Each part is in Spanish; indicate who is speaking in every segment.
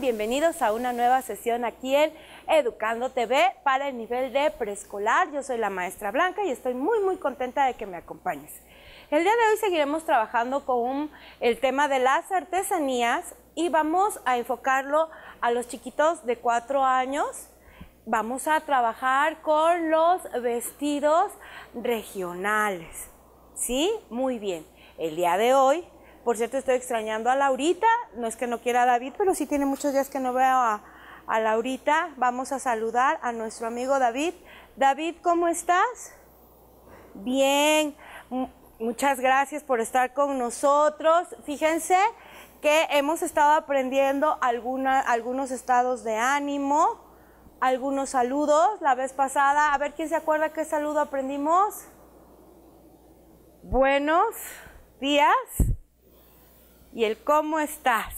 Speaker 1: bienvenidos a una nueva sesión aquí en Educando TV para el nivel de preescolar. Yo soy la maestra Blanca y estoy muy muy contenta de que me acompañes. El día de hoy seguiremos trabajando con el tema de las artesanías y vamos a enfocarlo a los chiquitos de 4 años. Vamos a trabajar con los vestidos regionales. ¿Sí? Muy bien. El día de hoy por cierto, estoy extrañando a Laurita, no es que no quiera a David, pero sí tiene muchos días que no veo a, Laurita. Vamos a saludar a nuestro amigo David. David, ¿cómo estás? Bien, muchas gracias por estar con nosotros. Fíjense que hemos estado aprendiendo algunos estados de ánimo, algunos saludos la vez pasada. A ver quién se acuerda qué saludo aprendimos. Buenos días y el cómo estás.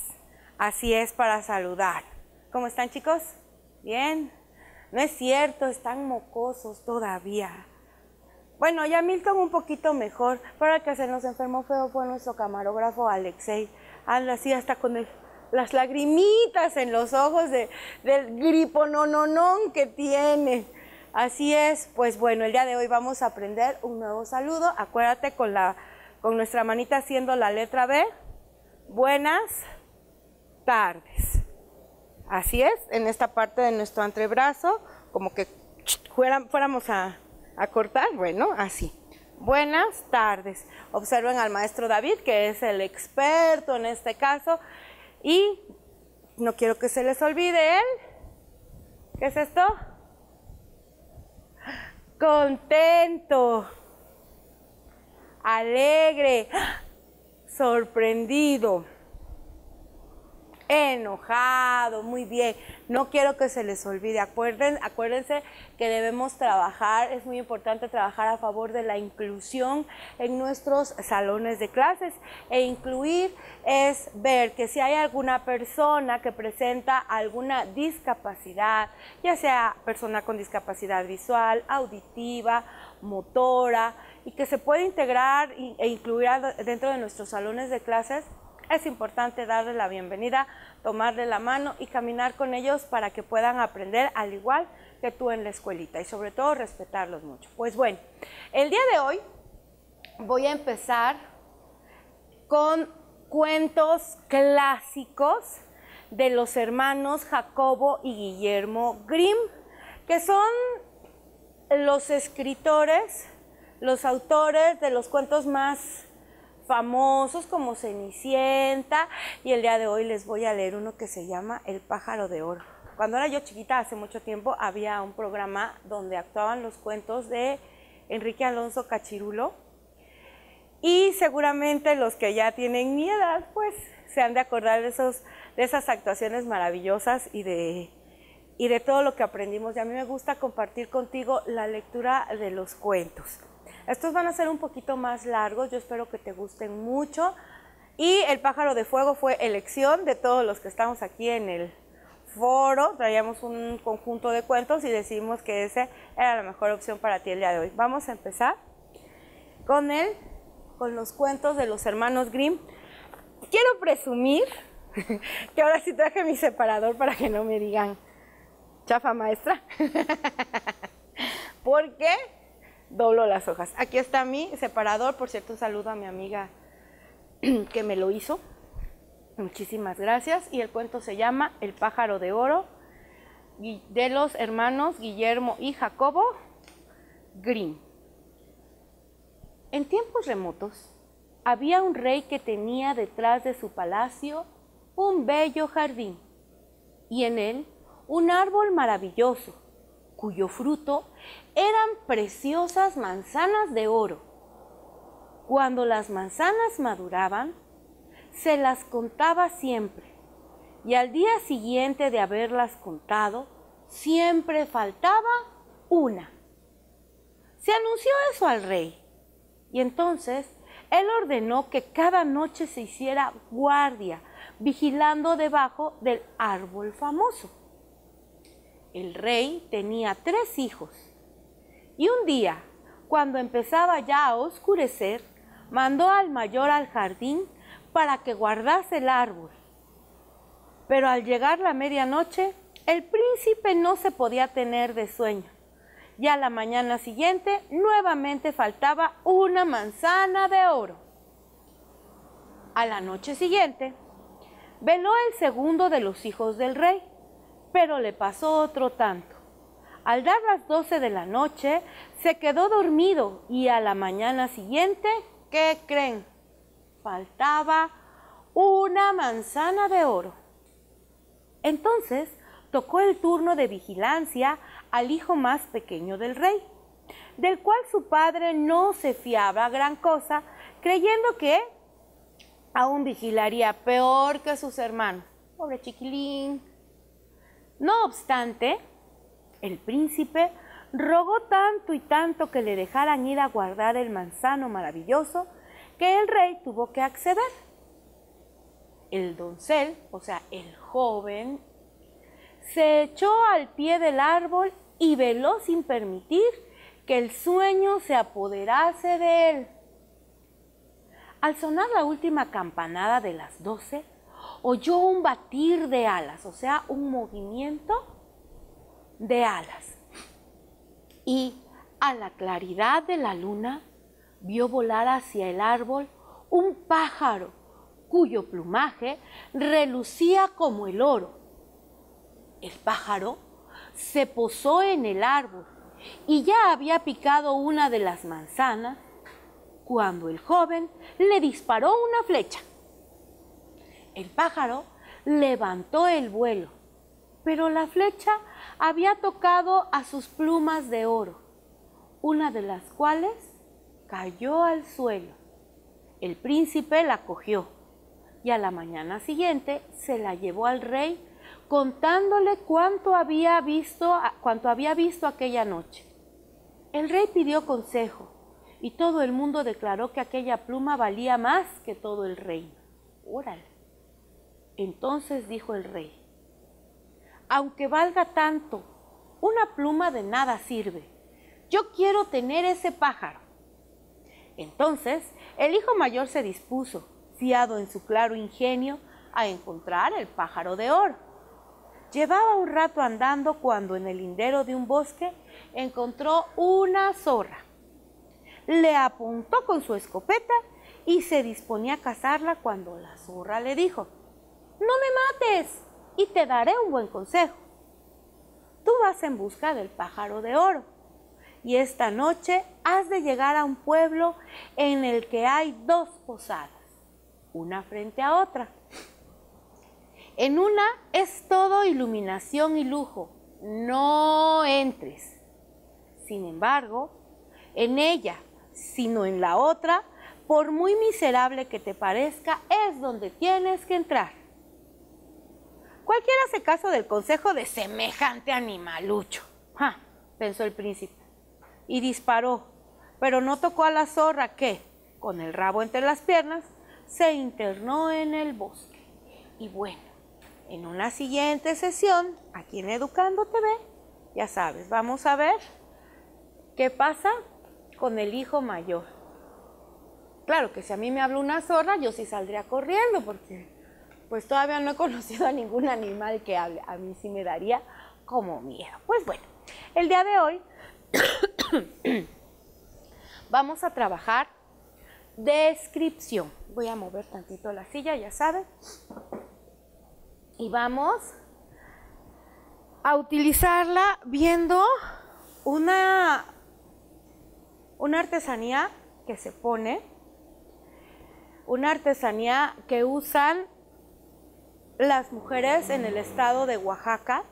Speaker 1: Así es para saludar. ¿Cómo están chicos? Bien. No es cierto, están mocosos todavía. Bueno, ya Milton un poquito mejor, para el que se nos enfermó feo fue nuestro camarógrafo Alexei. Anda así hasta con las lagrimitas en los ojos del gripo no que tiene. Así es, pues bueno, el día de hoy vamos a aprender un nuevo saludo. Acuérdate con, la, con nuestra manita haciendo la letra B buenas tardes. Así es, en esta parte de nuestro antebrazo, como que fuéramos a, cortar, bueno, así. Buenas tardes. Observen al maestro David, que es el experto en este caso, y no quiero que se les olvide él. ¿Qué es esto? Contento, alegre, sorprendido enojado, muy bien. No quiero que se les olvide. acuérdense que debemos trabajar, es muy importante trabajar a favor de la inclusión en nuestros salones de clases. E incluir es ver que si hay alguna persona que presenta alguna discapacidad, ya sea persona con discapacidad visual, auditiva, motora, y que se puede integrar e incluir dentro de nuestros salones de clases, es importante darle la bienvenida, tomarle la mano y caminar con ellos para que puedan aprender al igual que tú en la escuelita y sobre todo respetarlos mucho. Pues bueno, el día de hoy voy a empezar con cuentos clásicos de los hermanos Jacobo y Guillermo Grimm, que son los escritores, los autores de los cuentos más famosos como Cenicienta y el día de hoy les voy a leer uno que se llama El pájaro de oro. Cuando era yo chiquita, hace mucho tiempo, había un programa donde actuaban los cuentos de Enrique Alonso Cachirulo y seguramente los que ya tienen mi edad, pues se han de acordar de, esas actuaciones maravillosas y de, y de todo lo que aprendimos. Y a mí me gusta compartir contigo la lectura de los cuentos. Estos van a ser un poquito más largos, yo espero que te gusten mucho. Y el pájaro de fuego fue elección de todos los que estamos aquí en el foro. Traíamos un conjunto de cuentos y decimos que ese era la mejor opción para ti el día de hoy. Vamos a empezar con él, con los cuentos de los hermanos Grimm. Quiero presumir que ahora sí traje mi separador para que no me digan chafa maestra. Porque doblo las hojas. Aquí está mi separador, por cierto, saludo a mi amiga que me lo hizo. Muchísimas gracias. Y el cuento se llama El pájaro de oro de los hermanos Guillermo y Jacobo Green. En tiempos remotos había un rey que tenía detrás de su palacio un bello jardín y en él un árbol maravilloso cuyo fruto eran preciosas manzanas de oro. Cuando las manzanas maduraban, se las contaba siempre, y al día siguiente de haberlas contado, siempre faltaba una. Se anunció eso al rey, y entonces él ordenó que cada noche se hiciera guardia, vigilando debajo del árbol famoso. El rey tenía tres hijos y un día, cuando empezaba ya a oscurecer, mandó al mayor al jardín para que guardase el árbol. Pero al llegar la medianoche, el príncipe no se podía tener de sueño. Y a la mañana siguiente nuevamente faltaba una manzana de oro. A la noche siguiente, veló el segundo de los hijos del rey, pero le pasó otro tanto. Al dar las 12 de la noche, se quedó dormido y a la mañana siguiente, ¿qué creen? Faltaba una manzana de oro. Entonces, tocó el turno de vigilancia al hijo más pequeño del rey, del cual su padre no se fiaba gran cosa, creyendo que aún vigilaría peor que sus hermanos. Pobre chiquilín. No obstante, el príncipe rogó tanto y tanto que le dejaran ir a guardar el manzano maravilloso que el rey tuvo que acceder. El doncel, o sea, el joven, se echó al pie del árbol y veló sin permitir que el sueño se apoderase de él. Al sonar la última campanada de las doce, oyó un batir de alas, o sea, un movimiento de alas. Y a la claridad de la luna vio volar hacia el árbol un pájaro cuyo plumaje relucía como el oro. El pájaro se posó en el árbol y ya había picado una de las manzanas cuando el joven le disparó una flecha. El pájaro levantó el vuelo pero la flecha había tocado a sus plumas de oro, una de las cuales cayó al suelo. El príncipe la cogió y a la mañana siguiente se la llevó al rey contándole cuánto había visto, había visto aquella noche. El rey pidió consejo y todo el mundo declaró que aquella pluma valía más que todo el reino. Órale. Entonces dijo el rey, aunque valga tanto. Una pluma de nada sirve. Yo quiero tener ese pájaro. Entonces, el hijo mayor se dispuso, fiado en su claro ingenio, a encontrar el pájaro de oro. Llevaba un rato andando cuando en el lindero de un bosque encontró una zorra. Le apuntó con su escopeta y se disponía a cazarla cuando la zorra le dijo, ¡No me mates! y te daré un buen consejo. Tú vas en busca del pájaro de oro y esta noche has de llegar a un pueblo en el que hay dos posadas, una frente a otra. En una es todo iluminación y lujo, no entres. Sin embargo, en ella, sino en la otra, por muy miserable que te parezca, es donde tienes que entrar cualquiera hace caso del consejo de semejante animalucho? pensó el príncipe. Y disparó, pero no tocó a la zorra que, con el rabo entre las piernas, se internó en el bosque. Y bueno, en una siguiente sesión, aquí en Educando TV, ya sabes, vamos a ver qué pasa con el hijo mayor. Claro que si a mí me habla una zorra, yo sí saldría corriendo porque pues todavía no he conocido a ningún animal que hable. A mí sí me daría como miedo. Pues bueno, el día de hoy vamos a trabajar descripción. Voy a mover tantito la silla, ya saben. Y vamos a utilizarla viendo una, una artesanía que se pone, una artesanía que usan las mujeres en el estado de Oaxaca,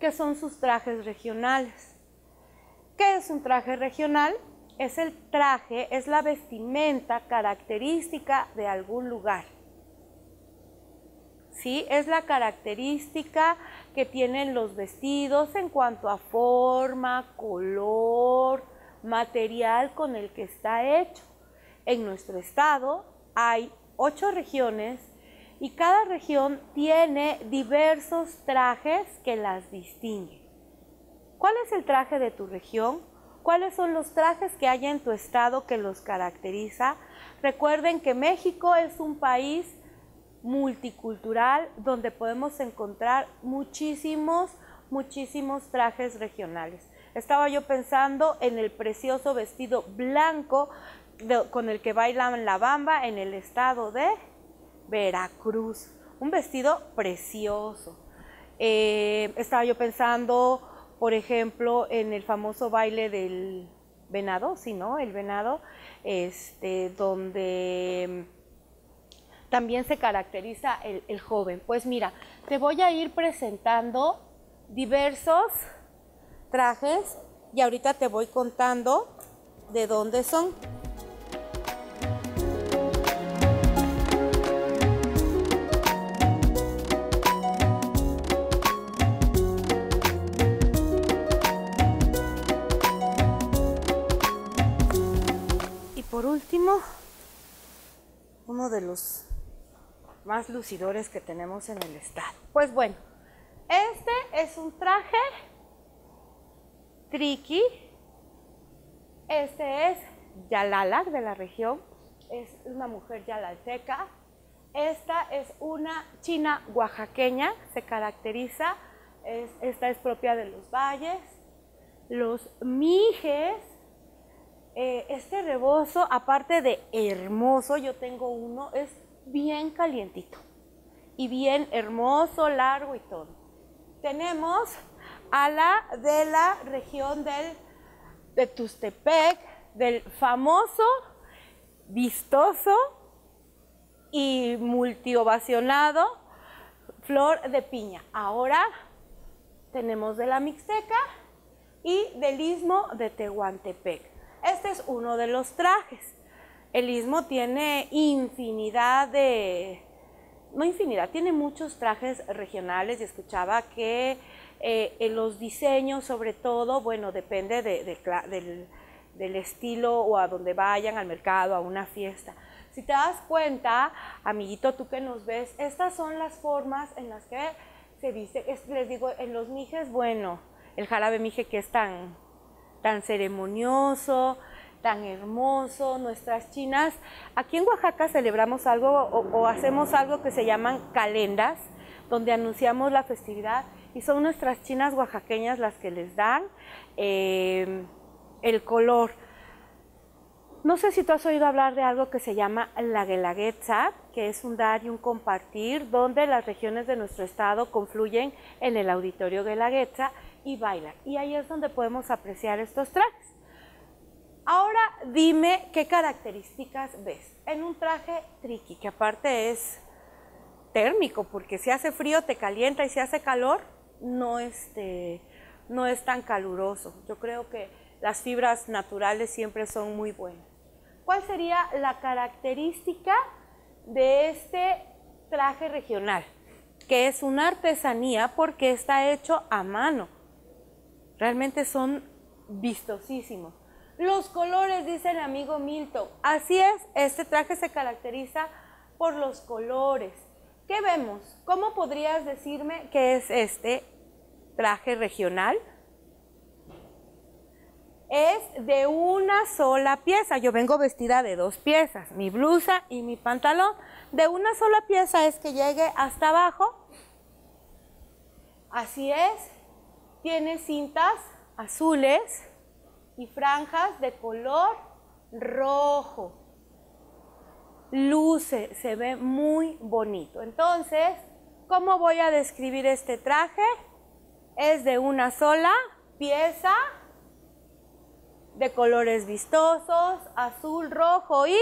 Speaker 1: que son sus trajes regionales. ¿Qué es un traje regional? Es el traje, es la vestimenta característica de algún lugar. ¿Sí? Es la característica que tienen los vestidos en cuanto a forma, color, material con el que está hecho. En nuestro estado hay ocho regiones y cada región tiene diversos trajes que las distinguen. ¿Cuál es el traje de tu región? ¿Cuáles son los trajes que hay en tu estado que los caracteriza? Recuerden que México es un país multicultural donde podemos encontrar muchísimos, muchísimos trajes regionales. Estaba yo pensando en el precioso vestido blanco con el que bailan la bamba en el estado de Veracruz. Un vestido precioso. Eh, estaba yo pensando, por ejemplo, en el famoso baile del venado, sí, ¿no? El venado, este, donde mm, también se caracteriza el, el joven. Pues mira, te voy a ir presentando diversos trajes y ahorita te voy contando de dónde son. último, uno de los más lucidores que tenemos en el estado. Pues bueno, este es un traje triqui. Este es yalala de la región. Es una mujer yalalteca, Esta es una china oaxaqueña, se caracteriza, esta es propia de los valles. Los mijes este rebozo, aparte de hermoso, yo tengo uno, es bien calientito y bien hermoso, largo y todo. Tenemos a la de la región del, de Tustepec, del famoso, vistoso y multiovacionado flor de piña. Ahora tenemos de la Mixteca y del istmo de Tehuantepec. Este es uno de los trajes. El istmo tiene infinidad de... No infinidad, tiene muchos trajes regionales y escuchaba que eh, en los diseños sobre todo, bueno, depende del, estilo o a donde vayan, al mercado, a una fiesta. Si te das cuenta, amiguito, tú que nos ves, estas son las formas en las que se viste, les digo, en los mijes, bueno, el jarabe mije que es tan tan ceremonioso, tan hermoso. Nuestras chinas, aquí en Oaxaca celebramos algo o, hacemos algo que se llaman calendas, donde anunciamos la festividad y son nuestras chinas oaxaqueñas las que les dan em, el color. No sé si tú has oído hablar de algo que se llama la guelaguetza, que es un dar y un compartir, donde las regiones de nuestro estado confluyen en el auditorio guelaguetza y baila, Y ahí es donde podemos apreciar estos trajes. Ahora dime qué características ves en un traje triqui, que aparte es térmico, porque si hace frío te calienta y si hace calor no, este, no es tan caluroso. Yo creo que las fibras naturales siempre son muy buenas. ¿Cuál sería la característica de este traje regional? Que es una artesanía porque está hecho a mano. Realmente son vistosísimos. Los colores, dice el amigo Milton. Así es, este traje se caracteriza por los colores. ¿Qué vemos? ¿Cómo podrías decirme qué es este traje regional? Es de una sola pieza. Yo vengo vestida de dos piezas, mi blusa y mi pantalón. De una sola pieza es que llegue hasta abajo. Así es, tiene cintas azules y franjas de color rojo. Luce, se ve muy bonito. Entonces, ¿cómo voy a describir este traje? Es de una sola pieza de colores vistosos, azul, rojo y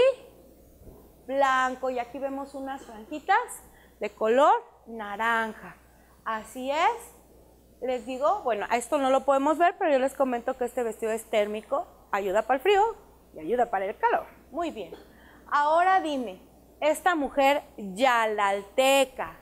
Speaker 1: blanco. Y aquí vemos unas franjitas de color naranja. Así es les digo, bueno, a esto no lo podemos ver, pero yo les comento que este vestido es térmico, ayuda para el frío y ayuda para el calor. Muy bien. Ahora dime, esta mujer yalalteca,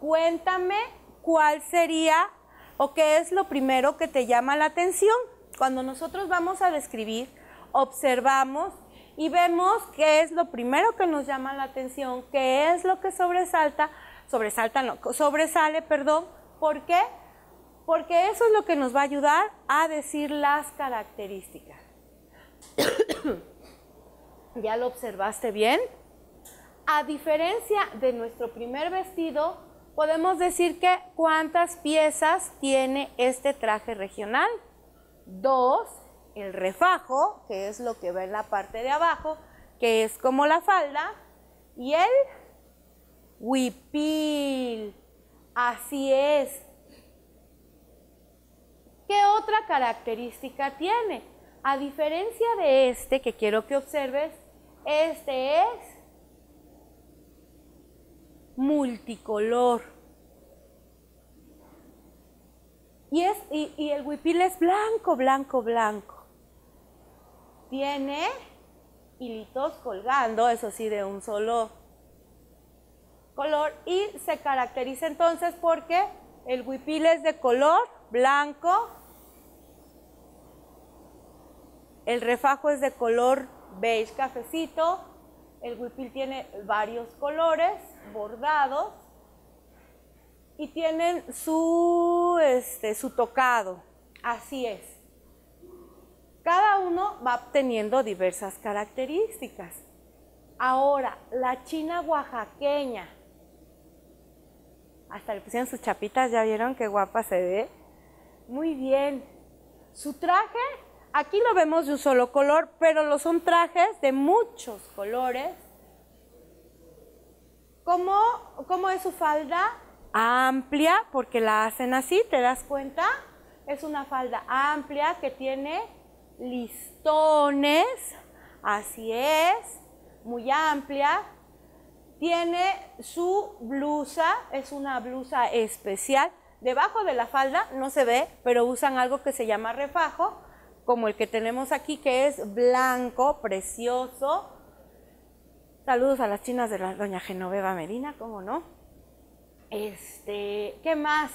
Speaker 1: cuéntame cuál sería o qué es lo primero que te llama la atención. Cuando nosotros vamos a describir, observamos y vemos qué es lo primero que nos llama la atención, qué es lo que sobresalta sobresalta, no, sobresale, perdón. ¿Por qué? Porque eso es lo que nos va a ayudar a decir las características. ¿Ya lo observaste bien? A diferencia de nuestro primer vestido, podemos decir que cuántas piezas tiene este traje regional. Dos, el refajo, que es lo que ve en la parte de abajo, que es como la falda, y el Wipil, Así es. ¿Qué otra característica tiene? A diferencia de este que quiero que observes, este es multicolor. Y, es, y, el huipil es blanco, blanco, blanco. Tiene hilitos colgando, eso sí, de un solo color y se caracteriza entonces porque el huipil es de color blanco, el refajo es de color beige cafecito, el huipil tiene varios colores bordados y tienen su, este, su tocado, así es. Cada uno va obteniendo diversas características. Ahora, la china oaxaqueña hasta le pusieron sus chapitas, ya vieron qué guapa se ve. Muy bien. Su traje, aquí lo vemos de un solo color, pero lo son trajes de muchos colores. ¿Cómo, cómo es su falda? Amplia, porque la hacen así, ¿te das cuenta? Es una falda amplia que tiene listones, así es, muy amplia tiene su blusa, es una blusa especial. Debajo de la falda no se ve, pero usan algo que se llama refajo, como el que tenemos aquí, que es blanco, precioso. Saludos a las chinas de la doña Genoveva Medina, ¿cómo no? Este, ¿qué más?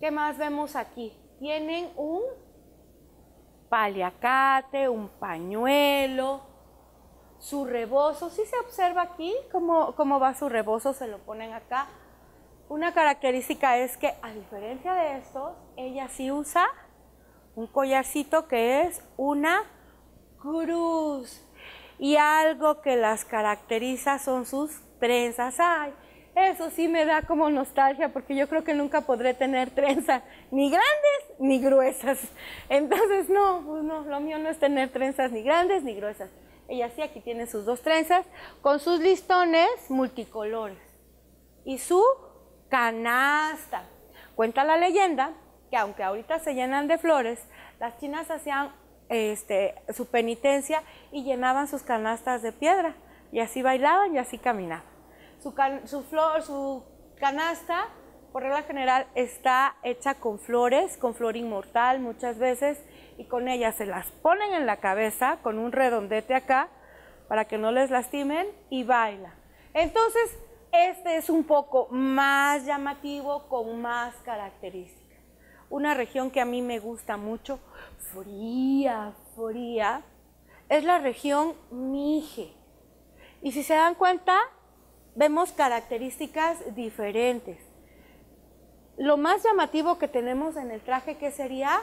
Speaker 1: ¿Qué más vemos aquí? Tienen un paliacate, un pañuelo, su rebozo, si se observa aquí cómo, cómo va su rebozo, se lo ponen acá. Una característica es que, a diferencia de estos, ella sí usa un collarcito que es una cruz. Y algo que las caracteriza son sus trenzas. Ay, eso sí me da como nostalgia porque yo creo que nunca podré tener trenzas ni grandes ni gruesas. Entonces, no, pues no, lo mío no es tener trenzas ni grandes ni gruesas. Ella sí, aquí tiene sus dos trenzas, con sus listones multicolores y su canasta. Cuenta la leyenda que aunque ahorita se llenan de flores, las chinas hacían este, su penitencia y llenaban sus canastas de piedra. Y así bailaban y así caminaban. su flor, su canasta, por regla general, está hecha con flores, con flor inmortal muchas veces, y con ellas se las ponen en la cabeza con un redondete acá para que no les lastimen y baila. Entonces, este es un poco más llamativo, con más características. Una región que a mí me gusta mucho, fría, fría, es la región Mije. Y si se dan cuenta, vemos características diferentes. Lo más llamativo que tenemos en el traje, ¿qué sería?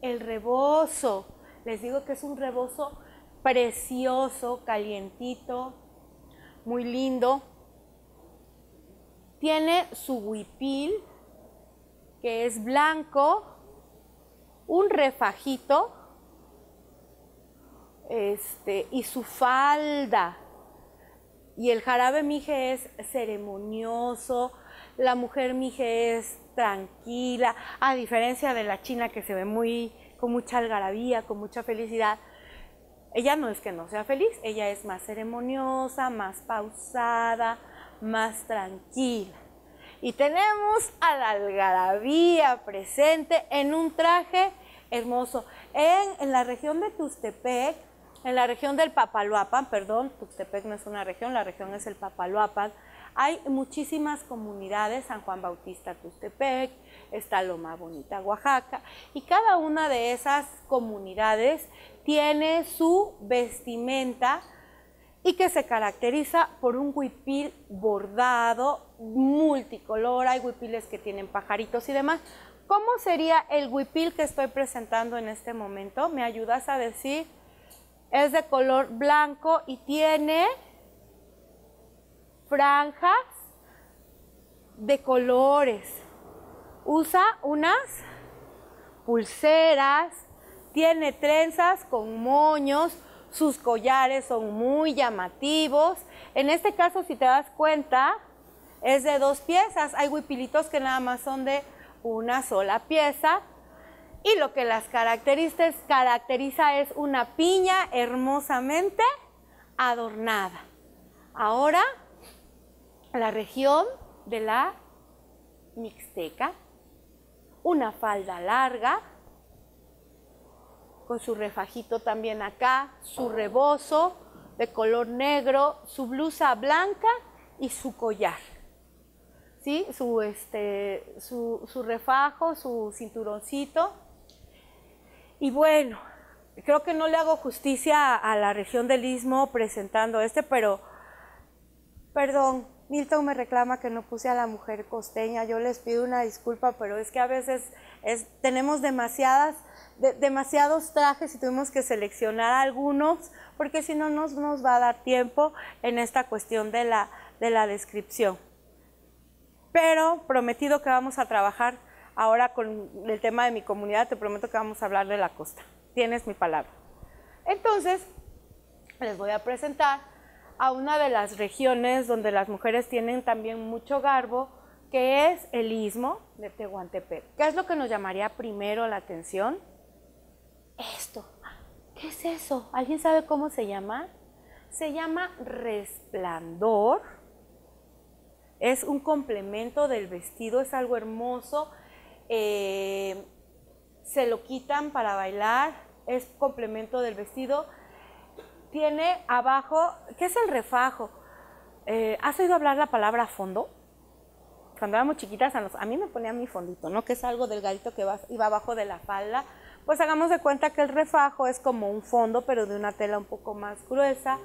Speaker 1: el rebozo. Les digo que es un rebozo precioso, calientito, muy lindo. Tiene su huipil, que es blanco, un refajito este, y su falda. Y el jarabe mije es ceremonioso, la mujer mije es tranquila, a diferencia de la china que se ve muy con mucha algarabía, con mucha felicidad. Ella no es que no sea feliz, ella es más ceremoniosa, más pausada, más tranquila. Y tenemos a la algarabía presente en un traje hermoso. En, la región de Tuxtepec, en la región del Papaloapan, perdón, Tuxtepec no es una región, la región es el Papaloapan, hay muchísimas comunidades, San Juan Bautista Tustepec, está Loma Bonita, Oaxaca, y cada una de esas comunidades tiene su vestimenta y que se caracteriza por un huipil bordado, multicolor, hay huipiles que tienen pajaritos y demás. ¿Cómo sería el huipil que estoy presentando en este momento? ¿Me ayudas a decir? Es de color blanco y tiene franjas de colores. Usa unas pulseras, tiene trenzas con moños, sus collares son muy llamativos. En este caso, si te das cuenta, es de dos piezas. Hay huipilitos que nada más son de una sola pieza. Y lo que las caracteriza, caracteriza es una piña hermosamente adornada. Ahora la región de la mixteca, una falda larga, con su refajito también acá, su rebozo de color negro, su blusa blanca y su collar. ¿Sí? Su, este, su, refajo, su cinturoncito. Y bueno, creo que no le hago justicia a, a la región del istmo presentando este, pero perdón, Milton me reclama que no puse a la mujer costeña, yo les pido una disculpa, pero es que a veces tenemos demasiadas, demasiados trajes y tuvimos que seleccionar algunos, porque si no nos, nos va a dar tiempo en esta cuestión de la, de la descripción. Pero prometido que vamos a trabajar ahora con el tema de mi comunidad, te prometo que vamos a hablar de la costa. Tienes mi palabra. Entonces, les voy a presentar a una de las regiones donde las mujeres tienen también mucho garbo, que es el istmo de Tehuantepec. ¿Qué es lo que nos llamaría primero la atención? Esto. ¿Qué es eso? ¿Alguien sabe cómo se llama? Se llama resplandor. Es un complemento del vestido, es algo hermoso. Eh, se lo quitan para bailar, es complemento del vestido tiene abajo, ¿qué es el refajo? Eh, ¿Has oído hablar la palabra fondo? Cuando éramos chiquitas, a, mí me ponía mi fondito, ¿no? Que es algo delgadito que va, iba abajo de la falda. Pues hagamos de cuenta que el refajo es como un fondo, pero de una tela un poco más gruesa.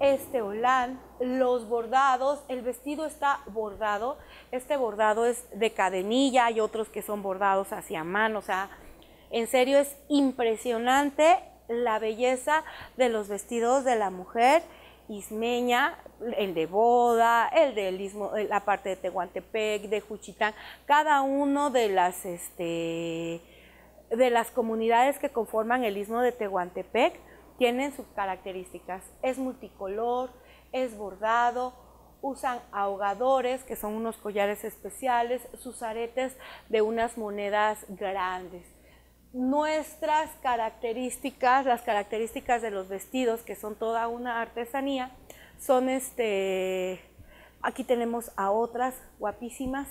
Speaker 1: Este holán, los bordados, el vestido está bordado. Este bordado es de cadenilla, hay otros que son bordados hacia mano, o sea, en serio es impresionante la belleza de los vestidos de la mujer ismeña, el de boda, el del eh, la parte de Tehuantepec, de Juchitán, cada uno de las este, de las comunidades que conforman el istmo de Tehuantepec tienen sus características. Es multicolor, es bordado, usan ahogadores, que son unos collares especiales, sus aretes de unas monedas grandes nuestras características, las características de los vestidos, que son toda una artesanía, son este, aquí tenemos a otras guapísimas,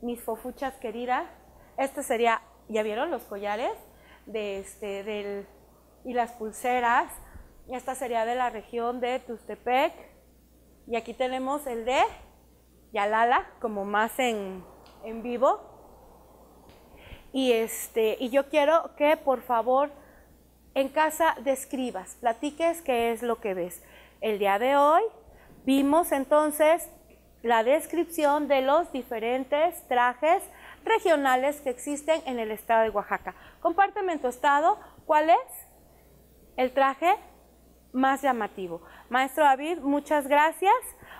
Speaker 1: mis fofuchas queridas, este sería, ya vieron los collares de este, y las pulseras, esta sería de la región de Tustepec, y aquí tenemos el de Yalala, como más en vivo, y, este, y yo quiero que por favor en casa describas, platiques qué es lo que ves. El día de hoy vimos entonces la descripción de los diferentes trajes regionales que existen en el estado de Oaxaca. Compárteme en tu estado cuál es el traje más llamativo. Maestro David, muchas gracias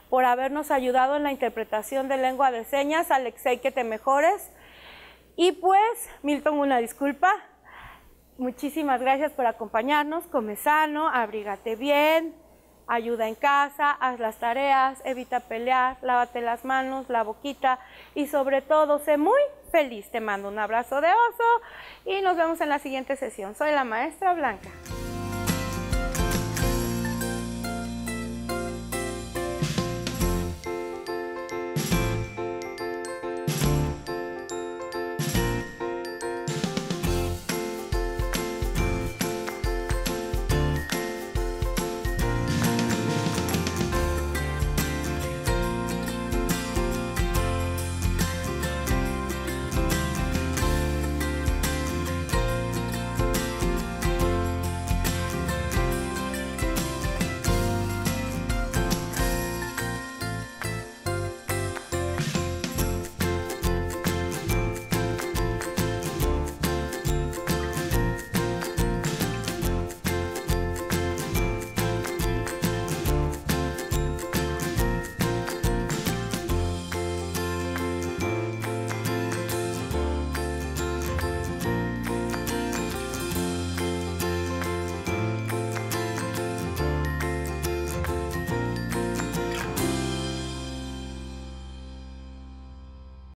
Speaker 1: por habernos ayudado en la interpretación de lengua de señas. Alexei, que te mejores. Y pues, Milton, una disculpa. Muchísimas gracias por acompañarnos. Come sano, abrígate bien, ayuda en casa, haz las tareas, evita pelear, lávate las manos, la boquita y sobre todo, sé muy feliz. Te mando un abrazo de oso y nos vemos en la siguiente sesión. Soy la maestra Blanca.